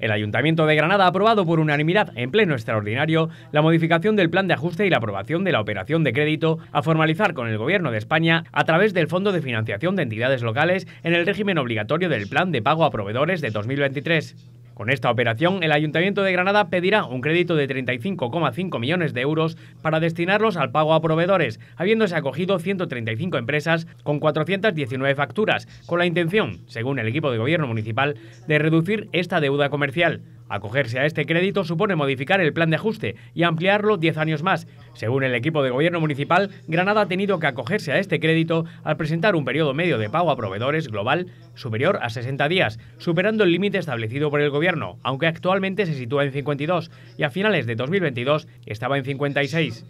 El Ayuntamiento de Granada ha aprobado por unanimidad, en pleno extraordinario, la modificación del plan de ajuste y la aprobación de la operación de crédito a formalizar con el Gobierno de España a través del Fondo de Financiación de Entidades Locales en el régimen obligatorio del Plan de Pago a Proveedores de 2023. Con esta operación, el Ayuntamiento de Granada pedirá un crédito de 35,5 millones de euros para destinarlos al pago a proveedores, habiéndose acogido 135 empresas con 419 facturas, con la intención, según el equipo de gobierno municipal, de reducir esta deuda comercial. Acogerse a este crédito supone modificar el plan de ajuste y ampliarlo 10 años más. Según el equipo de gobierno municipal, Granada ha tenido que acogerse a este crédito al presentar un periodo medio de pago a proveedores global superior a 60 días, superando el límite establecido por el gobierno, aunque actualmente se sitúa en 52 y a finales de 2022 estaba en 56.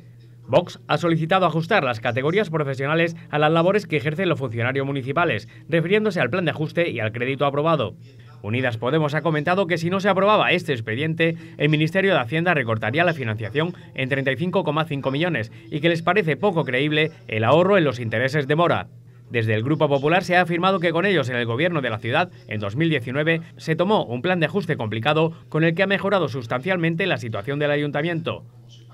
Vox ha solicitado ajustar las categorías profesionales a las labores que ejercen los funcionarios municipales, refiriéndose al plan de ajuste y al crédito aprobado. Unidas Podemos ha comentado que si no se aprobaba este expediente, el Ministerio de Hacienda recortaría la financiación en 35,5 millones y que les parece poco creíble el ahorro en los intereses de mora. Desde el Grupo Popular se ha afirmado que con ellos en el gobierno de la ciudad, en 2019, se tomó un plan de ajuste complicado con el que ha mejorado sustancialmente la situación del ayuntamiento.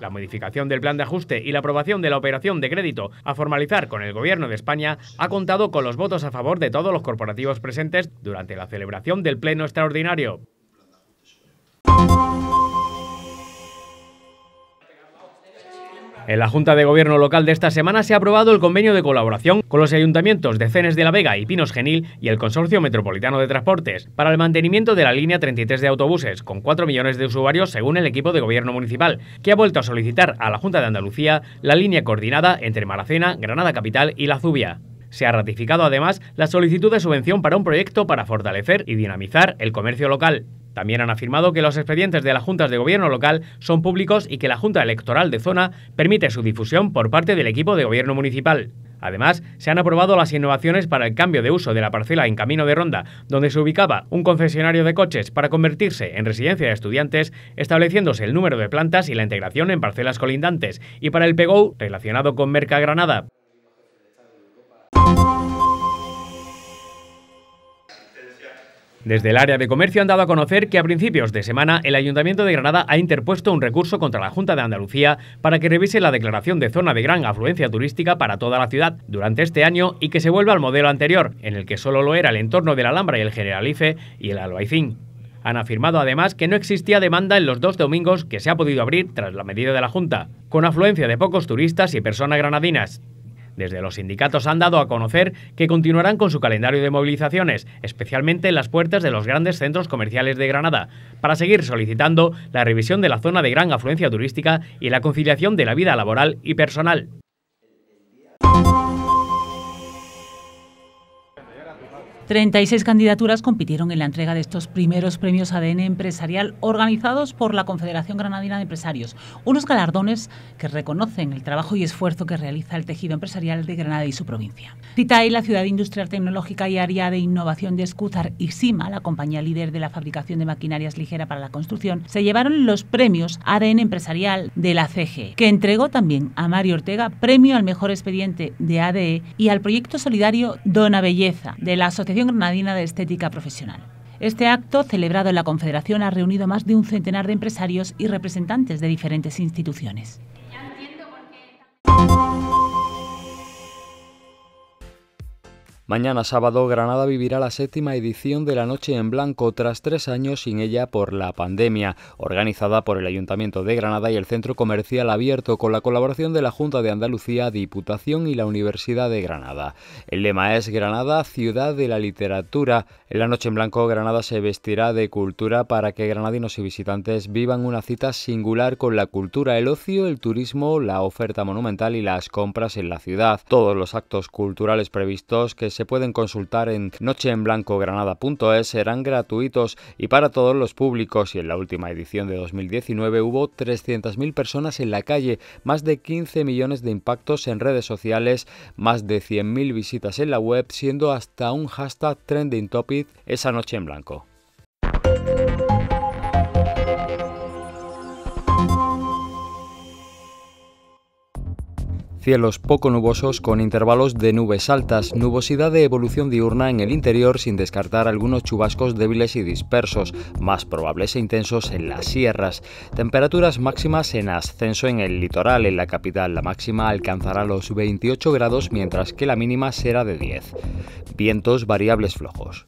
La modificación del plan de ajuste y la aprobación de la operación de crédito a formalizar con el Gobierno de España ha contado con los votos a favor de todos los corporativos presentes durante la celebración del Pleno Extraordinario. En la Junta de Gobierno local de esta semana se ha aprobado el convenio de colaboración con los ayuntamientos de Cenes de la Vega y Pinos Genil y el Consorcio Metropolitano de Transportes para el mantenimiento de la línea 33 de autobuses, con 4 millones de usuarios según el equipo de gobierno municipal, que ha vuelto a solicitar a la Junta de Andalucía la línea coordinada entre Maracena, Granada Capital y La Zubia. Se ha ratificado además la solicitud de subvención para un proyecto para fortalecer y dinamizar el comercio local. También han afirmado que los expedientes de las juntas de gobierno local son públicos y que la Junta Electoral de Zona permite su difusión por parte del equipo de gobierno municipal. Además, se han aprobado las innovaciones para el cambio de uso de la parcela en Camino de Ronda, donde se ubicaba un concesionario de coches para convertirse en residencia de estudiantes, estableciéndose el número de plantas y la integración en parcelas colindantes, y para el PEGOU relacionado con Merca Granada. Desde el área de comercio han dado a conocer que a principios de semana el Ayuntamiento de Granada ha interpuesto un recurso contra la Junta de Andalucía para que revise la declaración de zona de gran afluencia turística para toda la ciudad durante este año y que se vuelva al modelo anterior, en el que solo lo era el entorno de la Alhambra y el Generalife y el Albaicín. Han afirmado además que no existía demanda en los dos domingos que se ha podido abrir tras la medida de la Junta, con afluencia de pocos turistas y personas granadinas. Desde los sindicatos han dado a conocer que continuarán con su calendario de movilizaciones, especialmente en las puertas de los grandes centros comerciales de Granada, para seguir solicitando la revisión de la zona de gran afluencia turística y la conciliación de la vida laboral y personal. 36 candidaturas compitieron en la entrega de estos primeros premios ADN empresarial organizados por la Confederación Granadina de Empresarios, unos galardones que reconocen el trabajo y esfuerzo que realiza el tejido empresarial de Granada y su provincia. CITAE, la Ciudad Industrial Tecnológica y Área de Innovación de Escúzar y SIMA, la compañía líder de la fabricación de maquinarias ligera para la construcción, se llevaron los premios ADN empresarial de la CG, que entregó también a Mario Ortega premio al mejor expediente de ADE y al proyecto solidario Dona Belleza de la Asociación Granadina de Estética Profesional. Este acto, celebrado en la Confederación, ha reunido más de un centenar de empresarios y representantes de diferentes instituciones. Mañana sábado Granada vivirá la séptima edición de la Noche en Blanco tras tres años sin ella por la pandemia, organizada por el Ayuntamiento de Granada y el Centro Comercial Abierto con la colaboración de la Junta de Andalucía, Diputación y la Universidad de Granada. El lema es Granada, ciudad de la literatura. En la Noche en Blanco Granada se vestirá de cultura para que granadinos y visitantes vivan una cita singular con la cultura, el ocio, el turismo, la oferta monumental y las compras en la ciudad. Todos los actos culturales previstos que se pueden consultar en nocheenblancogranada.es, serán gratuitos y para todos los públicos y en la última edición de 2019 hubo 300.000 personas en la calle, más de 15 millones de impactos en redes sociales, más de 100.000 visitas en la web, siendo hasta un hashtag trending topic esa noche en blanco. Cielos poco nubosos con intervalos de nubes altas, nubosidad de evolución diurna en el interior sin descartar algunos chubascos débiles y dispersos, más probables e intensos en las sierras. Temperaturas máximas en ascenso en el litoral, en la capital la máxima alcanzará los 28 grados mientras que la mínima será de 10. Vientos variables flojos.